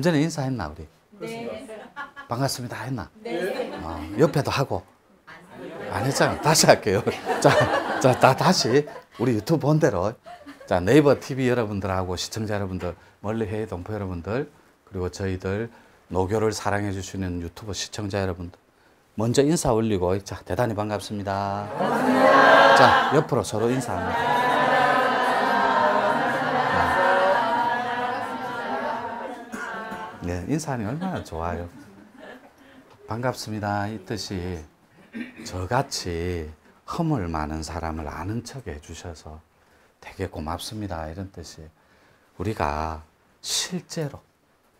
좀 전에 인사했나 우리? 네. 반갑습니다 했나? 네. 어, 옆에도 하고 안 했잖아. 다시 할게요. 자, 자, 다 다시 우리 유튜브 본대로 자 네이버 TV 여러분들하고 시청자 여러분들 멀리 해외 동포 여러분들 그리고 저희들 노교를 사랑해 주시는 유튜브 시청자 여러분들 먼저 인사 올리고 자 대단히 반갑습니다. 반갑습니다. 자 옆으로 서로 인사합니다. 네, 예, 인사하는 얼마나 좋아요. 반갑습니다. 이 뜻이 저같이 허물 많은 사람을 아는 척 해주셔서 되게 고맙습니다. 이런 뜻이 우리가 실제로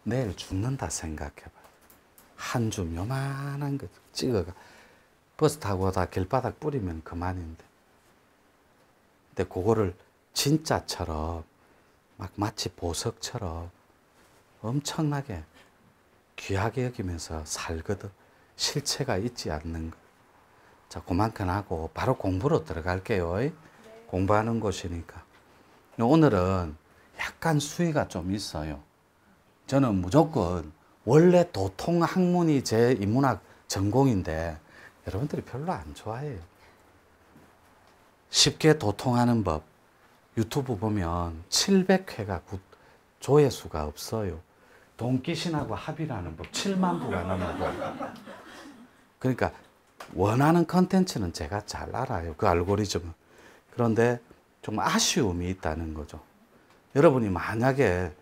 내일 죽는다 생각해봐. 한줌 요만한 거 찍어가. 버스 타고 다 길바닥 뿌리면 그만인데. 근데 그거를 진짜처럼 막 마치 보석처럼 엄청나게 귀하게 여기면서 살거든. 실체가 있지 않는 것. 자, 그만큼 하고 바로 공부로 들어갈게요. 네. 공부하는 곳이니까. 오늘은 약간 수위가 좀 있어요. 저는 무조건 원래 도통 학문이 제 인문학 전공인데 여러분들이 별로 안 좋아해요. 쉽게 도통하는 법 유튜브 보면 700회가 조회수가 없어요. 돈기신하고 합의라는 법 7만 부가 넘어가. 그러니까 원하는 컨텐츠는 제가 잘 알아요. 그 알고리즘은. 그런데 좀 아쉬움이 있다는 거죠. 여러분이 만약에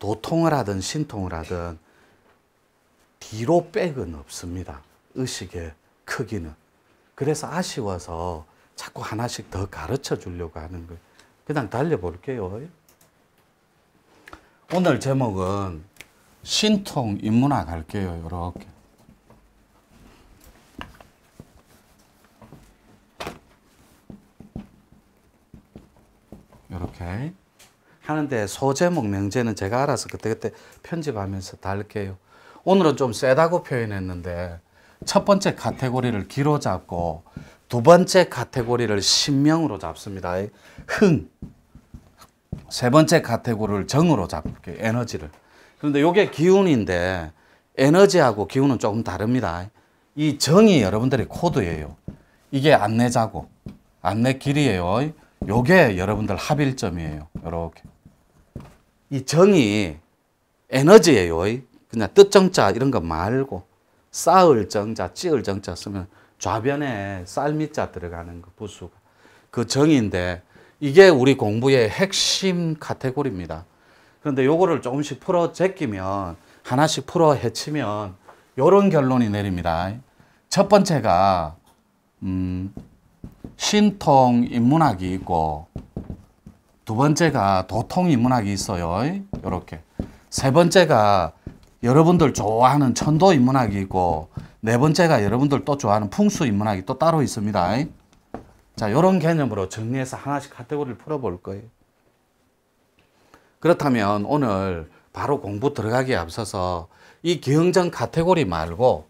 도통을 하든 신통을 하든 뒤로 백은 없습니다. 의식의 크기는. 그래서 아쉬워서 자꾸 하나씩 더 가르쳐 주려고 하는 거예요. 그냥 달려볼게요. 오늘 제목은 신통, 인문학 할게요. 이렇게. 이렇게 하는데 소제목 명제는 제가 알아서 그때그때 편집하면서 달게요. 오늘은 좀 세다고 표현했는데 첫 번째 카테고리를 기로 잡고 두 번째 카테고리를 신명으로 잡습니다. 흥. 세 번째 카테고리를 정으로 잡을게요. 에너지를. 그런데 이게 기운인데 에너지하고 기운은 조금 다릅니다. 이 정이 여러분들의 코드예요. 이게 안내자고 안내 길이에요. 요게 여러분들 합일점이에요. 이렇게 이 정이 에너지예요. 그냥 뜻정자 이런 거 말고 쌓을 정자, 찌을 정자 쓰면 좌변에 쌀밑자 들어가는 그 부수가 그 정인데 이게 우리 공부의 핵심 카테고리입니다. 그런데 요거를 조금씩 풀어 제끼면 하나씩 풀어 해치면 요런 결론이 내립니다. 첫 번째가 음, 신통 인문학이 있고 두 번째가 도통 인문학이 있어요. 요렇게. 세 번째가 여러분들 좋아하는 천도 인문학이 있고 네 번째가 여러분들 또 좋아하는 풍수 인문학이 또 따로 있습니다. 자, 요런 개념으로 정리해서 하나씩 카테고리를 풀어 볼 거예요. 그렇다면 오늘 바로 공부 들어가기에 앞서서 이경형전 카테고리 말고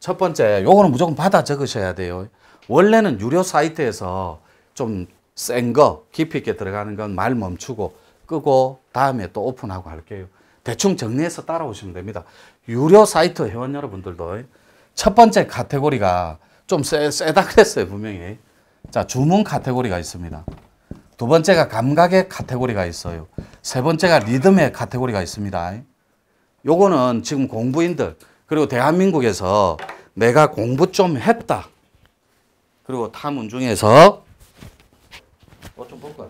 첫 번째 요거는 무조건 받아 적으셔야 돼요. 원래는 유료 사이트에서 좀 센 거 깊이 있게 들어가는 건 말 멈추고 끄고 다음에 또 오픈하고 할게요. 대충 정리해서 따라오시면 됩니다. 유료 사이트 회원 여러분들도 첫 번째 카테고리가 좀쎄다 그랬어요 분명히. 자 주문 카테고리가 있습니다. 두 번째가 감각의 카테고리가 있어요. 세 번째가 리듬의 카테고리가 있습니다. 요거는 지금 공부인들 그리고 대한민국에서 내가 공부 좀 했다. 그리고 탐운 중에서 뭐좀 어, 볼까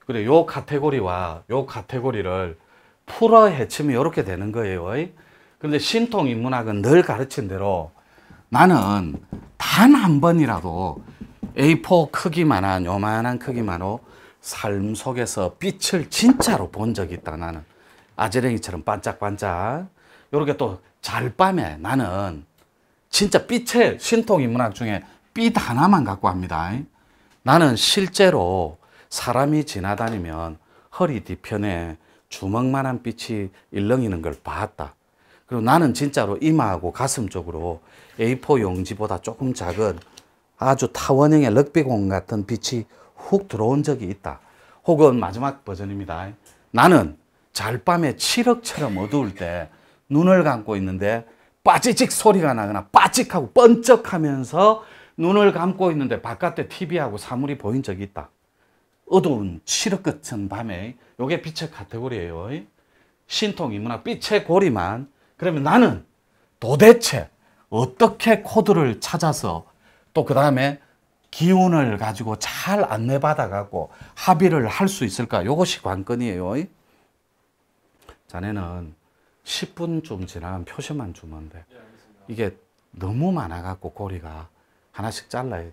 그래 요 카테고리와 요 카테고리를 풀어 헤치면 이렇게 되는 거예요. 그런데 신통 인문학은 늘 가르친 대로 나는 단 한 번이라도 A4 크기만한 요만한 크기만으로 삶 속에서 빛을 진짜로 본 적이 있다 나는 아재랭이처럼 반짝반짝 요렇게 또 잘 밤에 나는 진짜 빛의 신통 인문학 중에 빛 하나만 갖고 합니다 나는 실제로 사람이 지나다니면 허리 뒤편에 주먹만한 빛이 일렁이는 걸 봤다 그리고 나는 진짜로 이마하고 가슴 쪽으로 A4 용지보다 조금 작은 아주 타원형의 럭비공 같은 빛이 훅 들어온 적이 있다. 혹은 마지막 버전입니다. 나는 잘밤에 칠흑처럼 어두울 때 눈을 감고 있는데 빠지직 소리가 나거나 빠직하고 번쩍하면서 눈을 감고 있는데 바깥에 TV하고 사물이 보인 적이 있다. 어두운 칠흑 같은 밤에 요게 빛의 카테고리예요. 신통 인문학 빛의 고리만 그러면 나는 도대체 어떻게 코드를 찾아서 또그 다음에 기운을 가지고 잘안내받아갖고 합의를 할 수 있을까? 요것이 관건이에요. 자네는 10분쯤 지나면 표시만 주면 돼. 예, 이게 너무 많아갖고 고리가 하나씩 잘라야 돼.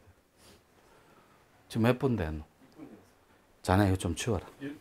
지금 몇 분됐 자네 이거 좀 치워라. 예.